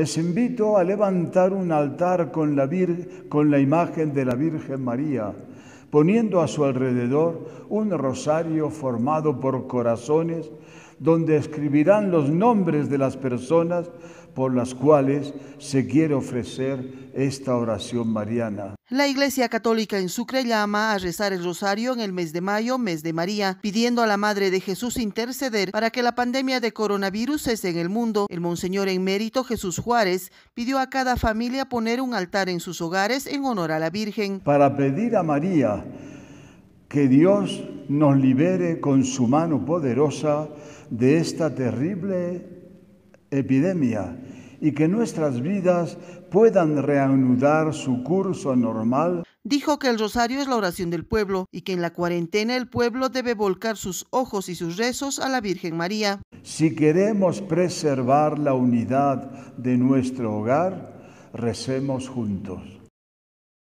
Les invito a levantar un altar con la, con la imagen de la Virgen María, poniendo a su alrededor un rosario formado por corazones donde escribirán los nombres de las personas por las cuales se quiere ofrecer esta oración mariana. La Iglesia Católica en Sucre llama a rezar el rosario en el mes de mayo, mes de María, pidiendo a la Madre de Jesús interceder para que la pandemia de coronavirus cese en el mundo. El Monseñor en mérito Jesús Juárez pidió a cada familia poner un altar en sus hogares en honor a la Virgen. Para pedir a María que Dios nos libere con su mano poderosa de esta terrible epidemia y que nuestras vidas puedan reanudar su curso normal. Dijo que el rosario es la oración del pueblo y que en la cuarentena el pueblo debe volcar sus ojos y sus rezos a la Virgen María. Si queremos preservar la unidad de nuestro hogar, recemos juntos.